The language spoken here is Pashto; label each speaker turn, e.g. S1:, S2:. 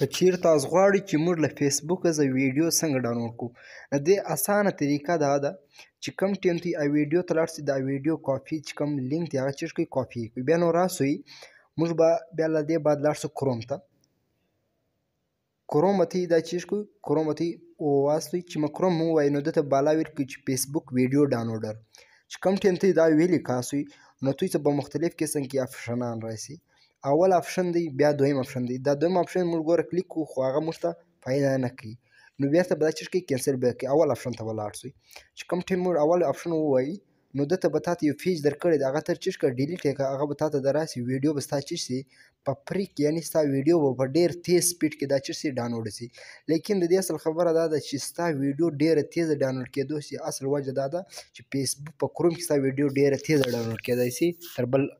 S1: که چیر تاسو غواړئ چې موږ له فیسبوک زه ویډیو څنګه ډاونلوډ کړو د دې اسانه طریقه دا ده چې کوم ټیم ته ای ویډیو تلار سي دا ویډیو کاپی چې کوم لینک دی هغه چیرې کاپی کوي بیا نو راسوي موږ به بیا له دې بعد لاړ سو کروم ته کروم ته دا چیرې کوي کروم ته او واسوي چې مې کروم مو وای نو دته بالا ور کې چې فیسبوک ویډیو ډاونلوډر چې کوم ټیم ته دا ویلي کاسوي نو تاسو به مختلف قسم کې افشنان راسي اول اپشن دی بیا دویم اپشن دی دا دویم اپشن موږ ګوره کلیک کوو خو هغه موږ ته پیدا نه کوي نو بیرته به دا چې کوي کینسل به کوي اول اپشن ته ولاړ شئ چې کوم ټیم موږ اول اپشن ووایي نو دته به تاسو یو پیج درکړی دا هغه تر چې ښکه ډیلیټ یې هغه به تاسو دراسي ویډیو به تاسو شي په فریک یعنی ستا ویډیو به په ډیر تیز سپیډ کې دا چې سي ډاونلوډ شي لیکن د دې اصل خبره دا ده چې ستا ویډیو ډیر تیز ډاونلوډ کېدو شي اصل وجه دا ده چې فیسبوک په کروم کې ستا ویډیو ډیر تیز ډاونلوډ کېدای شي تر بل